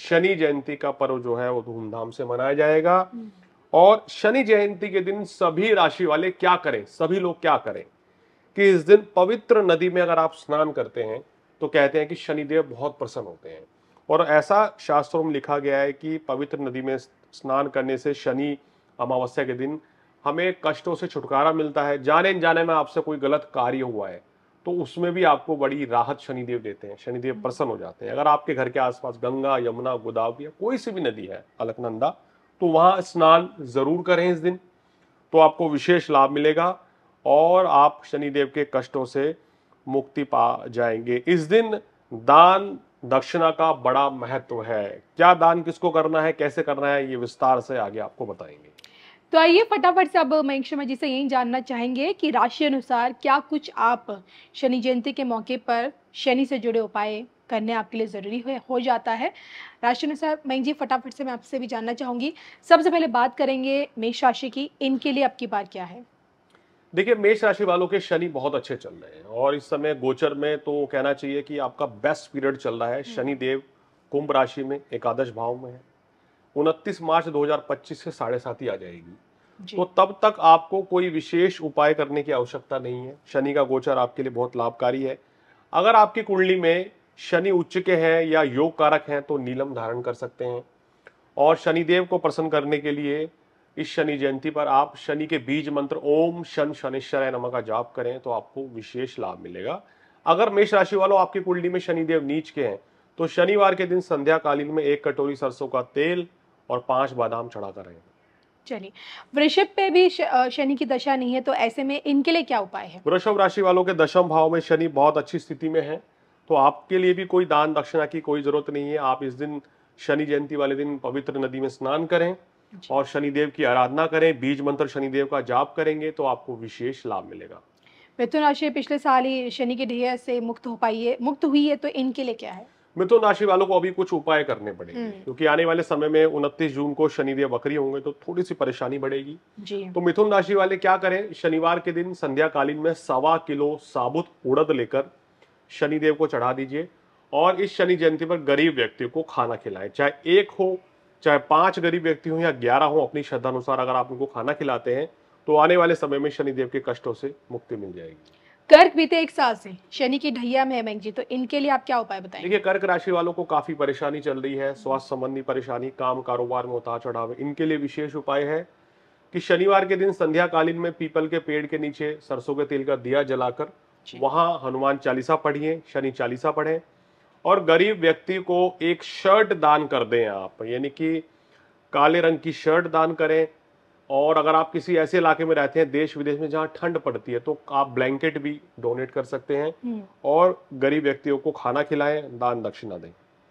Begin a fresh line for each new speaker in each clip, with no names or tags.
शनि जयंती का पर्व जो है वो धूमधाम से मनाया जाएगा और शनि जयंती के दिन सभी राशि वाले क्या करें सभी लोग क्या करें कि इस दिन पवित्र नदी में अगर आप स्नान करते हैं तो कहते हैं कि शनिदेव बहुत प्रसन्न होते हैं और ऐसा शास्त्रों में लिखा गया है कि पवित्र नदी में स्नान करने से शनि अमावस्या के दिन हमें कष्टों से छुटकारा मिलता है जाने जाने में आपसे कोई गलत कार्य हुआ है तो उसमें भी आपको बड़ी राहत शनिदेव देते हैं शनिदेव हम्म। प्रसन्न हो जाते हैं अगर आपके घर के आसपास गंगा यमुना गोदावरी या कोई सी भी नदी है अलकनंदा तो वहां स्नान जरूर करें इस दिन तो आपको विशेष लाभ मिलेगा और आप शनिदेव के कष्टों से मुक्ति पा जाएंगे इस दिन दान दक्षिणा का बड़ा महत्व है क्या दान किसको करना है कैसे करना है ये विस्तार से आगे आपको बताएंगे
तो आइए फटाफट से अब मयंक जी से यही जानना चाहेंगे कि राशि अनुसार क्या कुछ आप शनि जयंती के मौके पर शनि से जुड़े उपाय करने आपके लिए ज़रूरी हो, हो जाता है राशि अनुसार मैं जी फटाफट से मैं आपसे भी जानना चाहूंगी सबसे पहले बात करेंगे मेष राशि की इनके लिए आपकी बात क्या है
देखिए मेष राशि वालों के शनि बहुत अच्छे चल रहे हैं और इस समय गोचर में तो कहना चाहिए कि आपका बेस्ट पीरियड चल रहा है हम्म। शनि देव कुंभ राशि में एकादश भाव में है उनतीस मार्च 2025 से साढ़े सात ही आ जाएगी तो तब तक आपको कोई विशेष उपाय करने की आवश्यकता नहीं है शनि का गोचर आपके लिए बहुत लाभकारी है अगर आपकी कुंडली में शनि उच्च के हैं या योग कारक हैं तो नीलम धारण कर सकते हैं और शनिदेव को प्रसन्न करने के लिए इस शनि जयंती पर आप शनि के बीज मंत्र ओम शन शनिश्वर नमः का जाप करें तो आपको विशेष लाभ मिलेगा अगर मेष राशि वालों आपकी कुंडली में शनिदेव नीच के हैं तो शनिवार के दिन संध्याकालीन में एक कटोरी सरसों का तेल और पांच बादाम चढ़ा कर
चलिए वृषभ पे भी शनि की दशा नहीं है तो ऐसे में इनके लिए क्या उपाय है
वृषभ राशि वालों के दशम भाव में शनि बहुत अच्छी स्थिति में है तो आपके लिए भी कोई दान दक्षिणा की कोई जरूरत नहीं है आप इस दिन शनि जयंती वाले दिन पवित्र नदी में स्नान करें और शनिदेव की आराधना करें बीज मंत्र शनिदेव का जाप करेंगे तो आपको विशेष लाभ मिलेगा
मिथुन राशि पिछले साल ही शनि के ढेर से मुक्त हो पाई है मुक्त हुई है तो इनके लिए क्या है
मिथुन तो राशि वालों को अभी कुछ उपाय करने पड़ेंगे हम्म। क्योंकि आने वाले समय में उनतीस जून को शनिदेव बकरी होंगे तो थोड़ी सी परेशानी बढ़ेगी तो मिथुन राशि वाले क्या करें शनिवार के दिन संध्याकालीन में सवा किलो साबुत उड़द लेकर शनिदेव को चढ़ा दीजिए और इस शनि जयंती पर गरीब व्यक्तियों को खाना खिलाएं चाहे एक हो चाहे पांच गरीब व्यक्ति हो या ग्यारह हो अपनी श्रद्धानुसार अगर आप उनको खाना खिलाते हैं तो आने वाले समय में शनिदेव के कष्टों से मुक्ति मिल जाएगी
कर्क बीते एक साल से शनि की ढैया में है बैंक जी तो इनके लिए आप क्या उपाय बताएं
देखिए कर्क राशि वालों को काफी परेशानी चल रही है स्वास्थ्य संबंधी परेशानी काम कारोबार में उतार चढ़ाव इनके लिए विशेष उपाय है कि शनिवार के दिन संध्याकालीन में पीपल के पेड़ के नीचे सरसों के तेल का दिया जलाकर वहां हनुमान चालीसा पढ़िए शनि चालीसा पढ़े और गरीब व्यक्ति को एक शर्ट दान कर दें आप यानी कि काले रंग की शर्ट दान करें और अगर आप किसी ऐसे इलाके में रहते हैं देश विदेश में जहाँ ठंड पड़ती है तो आप ब्लैंकेट भी डोनेट कर सकते हैं हम्म। और गरीब व्यक्तियों को खाना खिलाएं दान दक्षिणा दें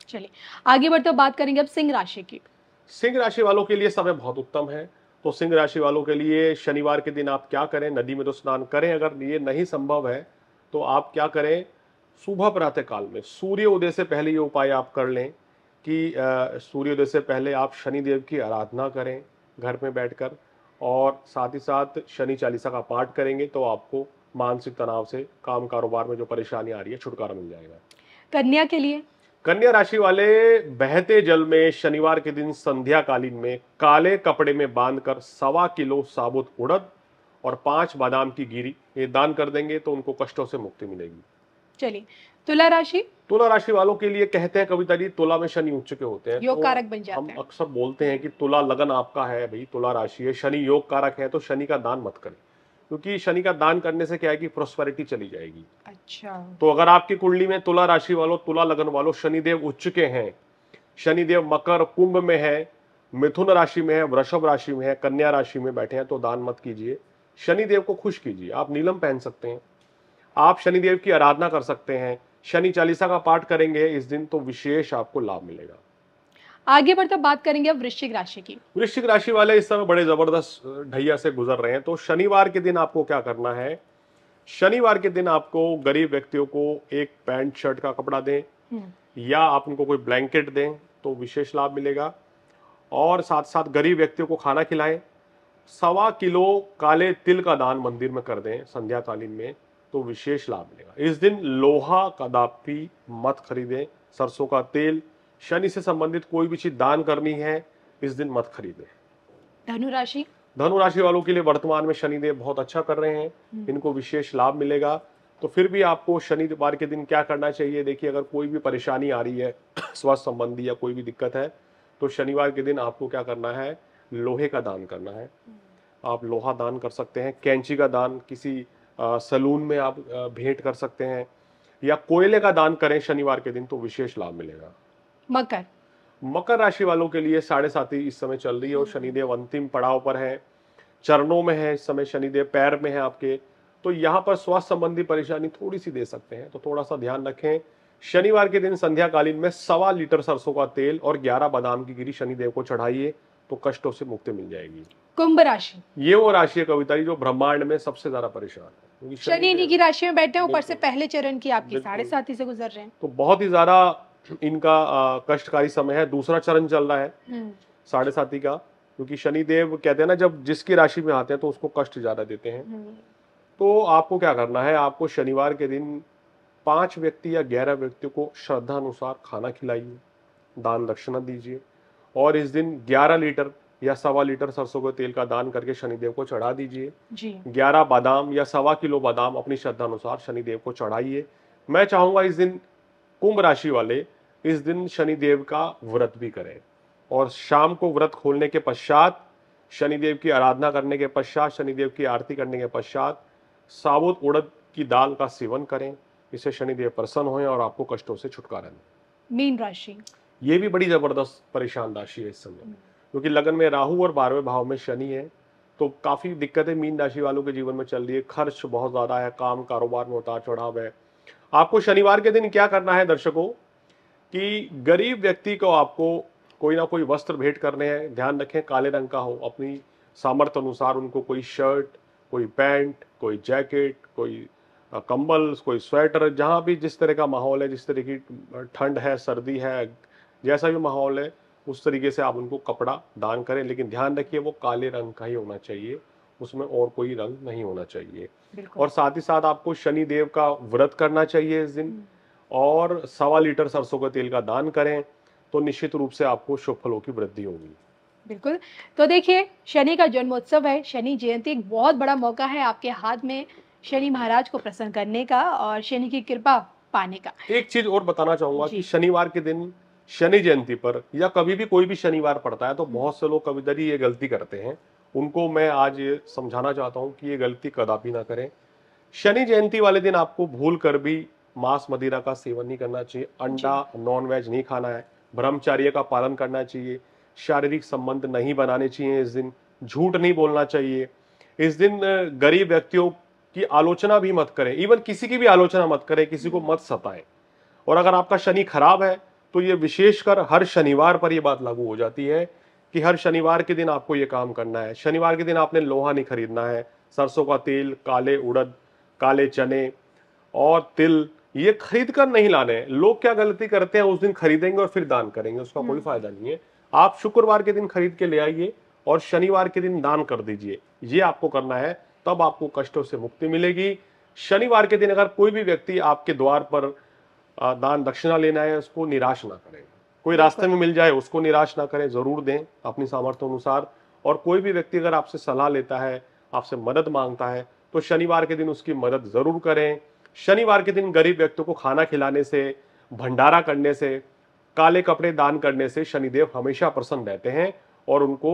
चलिए आगे बढ़ते बात करेंगे अब सिंह राशि की
सिंह राशि वालों के लिए समय बहुत उत्तम है तो सिंह राशि वालों के लिए शनिवार के दिन आप क्या करें नदी में तो स्नान करें अगर ये नहीं संभव है तो आप क्या करें सुबह प्रातः काल में सूर्य उदय से पहले ये उपाय आप कर लें कि सूर्योदय से पहले आप शनिदेव की आराधना करें घर में बैठकर और साथ ही साथ शनि चालीसा का पाठ करेंगे तो आपको मानसिक तनाव से काम कारोबार में जो परेशानी आ रही है छुटकारा मिल जाएगा
कन्या के लिए
कन्या राशि वाले बहते जल में शनिवार के दिन संध्या कालीन में काले कपड़े में बांधकर सवा किलो साबुत उड़द और पांच बादाम की गिरी ये दान कर देंगे तो उनको कष्टों से मुक्ति मिलेगी
चलिए तुला राशि
तुला राशि वालों के लिए कहते हैं कविता जी तुला में शनि उच्च के होते हैं योग तो कारक बन जाते हम हैं। अक्सर बोलते हैं कि तुला लगन आपका है भाई तुला राशि है शनि योग कारक है तो शनि का दान मत करें क्योंकि शनि का दान करने से क्या है कि प्रोस्पेरिटी चली जाएगी अच्छा तो अगर आपकी कुंडली में तुला राशि वालों तुला लगन वालों शनिदेव उच्च के हैं शनिदेव मकर कुंभ में है मिथुन राशि में है वृषभ राशि में है कन्या राशि में बैठे हैं तो दान मत कीजिए शनिदेव को खुश कीजिए आप नीलम पहन सकते हैं आप शनिदेव की आराधना कर सकते हैं शनि चालीसा का पाठ करेंगे इस दिन तो विशेष आपको लाभ मिलेगा
आगे बढ़ते बात करेंगे वृश्चिक राशि की
वृश्चिक राशि वाले इस समय बड़े जबरदस्त ढैया से गुजर रहे हैं तो शनिवार के दिन आपको क्या करना है शनिवार के दिन आपको गरीब व्यक्तियों को एक पैंट शर्ट का कपड़ा दें हम्म। या आप उनको कोई ब्लैंकेट दें तो विशेष लाभ मिलेगा और साथ साथ गरीब व्यक्तियों को खाना खिलाएं सवा किलो काले तिल का दान मंदिर में कर दें संध्याकालीन में तो विशेष लाभ मिलेगा इस दिन लोहा कदापि मत खरीदें सरसों का तेल शनि से संबंधित कोई भी चीज दान करनी है इस दिन मत खरीदें धनुराशि धनुराशि वालों के लिए वर्तमान में शनिदेव बहुत अच्छा कर रहे हैं हम्म। इनको विशेष लाभ मिलेगा तो फिर भी आपको शनिवार के दिन क्या करना चाहिए देखिए अगर कोई भी परेशानी आ रही है स्वास्थ्य संबंधी या कोई भी दिक्कत है तो शनिवार के दिन आपको क्या करना है लोहे का दान करना है हम्म। आप लोहा दान कर सकते हैं कैंची का दान किसी सलून में आप भेंट कर सकते हैं या कोयले का दान करें शनिवार के दिन तो विशेष लाभ मिलेगा मकर मकर राशि वालों के लिए साढ़े ही इस समय चल रही है और हम्म। शनिदेव अंतिम पड़ाव पर है चरणों में है इस समय शनिदेव पैर में है आपके तो यहाँ पर स्वास्थ्य संबंधी परेशानी थोड़ी सी दे सकते हैं तो थोड़ा सा ध्यान रखें शनिवार के दिन संध्याकालीन में सवा लीटर सरसों का तेल और ग्यारह बादाम की गिरी शनिदेव को चढ़ाइए तो कष्टों से मुक्ति मिल जाएगी
कुंभ राशि
ये वो राशि है कविता जो ब्रह्मांड में सबसे ज्यादा परेशान है शनि
इन्हीं की राशि में बैठे हैं ऊपर से पहले चरण की आपकी साढ़े साथी से गुजर रहे हैं
तो बहुत ही ज्यादा इनका कष्टकारी समय है दूसरा चरण चल रहा है हम्म। साढ़े साथी का क्योंकि शनि देव कहते हैं ना जब जिसकी राशि में आते हैं तो उसको कष्ट ज्यादा देते हैं हम्म। तो आपको क्या करना है आपको शनिवार के दिन पांच व्यक्ति या ग्यारह व्यक्ति को श्रद्धा अनुसार खाना खिलाइए दान दक्षिणा दीजिए और इस दिन ग्यारह लीटर या सवा लीटर सरसों के तेल का दान करके शनिदेव को चढ़ा दीजिए ग्यारह बादाम या सवा किलो बादाम अपनी श्रद्धा अनुसार शनिदेव को चढ़ाइए मैं चाहूंगा इस दिन कुंभ राशि वाले इस दिन शनिदेव का व्रत भी करें और शाम को व्रत खोलने के पश्चात शनिदेव की आराधना करने के पश्चात शनिदेव की आरती करने के पश्चात साबुत उड़द की दाल का सेवन करें इससे शनिदेव प्रसन्न हो और आपको कष्टों से छुटकारा
दें मीन राशि
ये भी बड़ी जबरदस्त परेशान राशि है इस समय हम्म। क्योंकि लगन में राहु और बारहवें भाव में शनि है तो काफ़ी दिक्कतें मीन राशि वालों के जीवन में चल रही है खर्च बहुत ज़्यादा है काम कारोबार में उतार चढ़ाव है आपको शनिवार के दिन क्या करना है दर्शकों कि गरीब व्यक्ति को आपको कोई ना कोई वस्त्र भेंट करने हैं ध्यान रखें काले रंग का हो अपनी सामर्थ्य अनुसार उनको कोई शर्ट कोई पैंट कोई जैकेट कोई कंबल कोई स्वेटर जहाँ भी जिस तरह का माहौल है जिस तरह की ठंड है सर्दी है जैसा भी माहौल है उस तरीके से आप उनको कपड़ा दान करें लेकिन ध्यान रखिए वो काले रंग का ही होना चाहिए उसमें और कोई रंग नहीं होना चाहिए और साथ ही साथ आपको शनि देव का व्रत करना चाहिए इस दिन हम्म। और सवा लीटर सरसों का तेल का दान करें तो निश्चित रूप से आपको शुभ फलों की वृद्धि होगी
बिल्कुल तो देखिए शनि का जन्मोत्सव है शनि जयंती एक बहुत बड़ा मौका है आपके हाथ में शनि महाराज को प्रसन्न करने का और शनि की कृपा पाने का
एक चीज और बताना चाहूंगा कि शनिवार के दिन शनि जयंती पर या कभी भी कोई भी शनिवार पड़ता है तो बहुत से लोग कभी ये गलती करते हैं उनको मैं आज समझाना चाहता हूँ कि ये गलती कदापि ना करें शनि जयंती वाले दिन आपको भूल कर भी मांस मदिरा का सेवन नहीं करना चाहिए अंडा नॉन वेज नहीं खाना है ब्रह्मचार्य का पालन करना चाहिए शारीरिक संबंध नहीं बनाने चाहिए इस दिन झूठ नहीं बोलना चाहिए इस दिन गरीब व्यक्तियों की आलोचना भी मत करें इवन किसी की भी आलोचना मत करें किसी को मत सताएं और अगर आपका शनि खराब है तो ये विशेषकर हर शनिवार पर यह बात लागू हो जाती है कि हर शनिवार के दिन आपको ये काम करना है शनिवार के दिन आपने लोहा नहीं खरीदना है सरसों का तेल काले उड़द काले चने और तिल ये खरीद कर नहीं लाने लोग क्या गलती करते हैं उस दिन खरीदेंगे और फिर दान करेंगे उसका कोई हम्म। फायदा नहीं है आप शुक्रवार के दिन खरीद के ले आइए और शनिवार के दिन दान कर दीजिए ये आपको करना है तब आपको कष्टों से मुक्ति मिलेगी शनिवार के दिन अगर कोई भी व्यक्ति आपके द्वार पर दान दक्षिणा लेना है उसको निराश ना करें कोई रास्ते में मिल जाए उसको निराश ना करें ज़रूर दें अपनी सामर्थ्य अनुसार और कोई भी व्यक्ति अगर आपसे सलाह लेता है आपसे मदद मांगता है तो शनिवार के दिन उसकी मदद ज़रूर करें शनिवार के दिन गरीब व्यक्तियों को खाना खिलाने से भंडारा करने से काले कपड़े दान करने से शनिदेव हमेशा प्रसन्न रहते हैं और उनको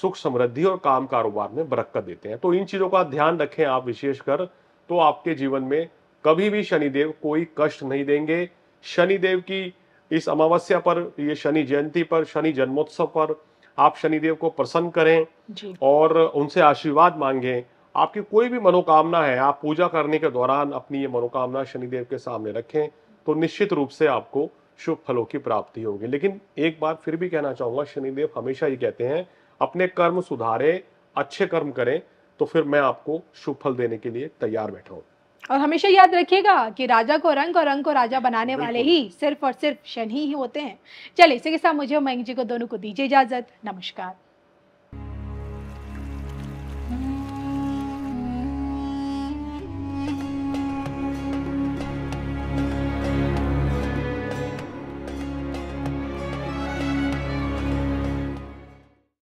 सुख समृद्धि और काम कारोबार में बरक्कत देते हैं तो इन चीज़ों का ध्यान रखें आप विशेषकर तो आपके जीवन में कभी भी शनिदेव कोई कष्ट नहीं देंगे शनिदेव की इस अमावस्या पर ये शनि जयंती पर शनि जन्मोत्सव पर आप शनिदेव को प्रसन्न करें और उनसे आशीर्वाद मांगें आपकी कोई भी मनोकामना है आप पूजा करने के दौरान अपनी ये मनोकामना शनिदेव के सामने रखें तो निश्चित रूप से आपको शुभ फलों की प्राप्ति होगी लेकिन एक बार फिर भी कहना चाहूंगा शनिदेव हमेशा ये कहते हैं अपने कर्म सुधारें अच्छे कर्म करें तो फिर मैं आपको शुभ फल देने के लिए तैयार बैठा हूँ
और हमेशा याद रखिएगा कि राजा को रंग और रंग को राजा बनाने वाले ही सिर्फ और सिर्फ शनि ही होते हैं चलिए इसी के साथ मुझे मयंक जी को दोनों को दीजिए इजाजत नमस्कार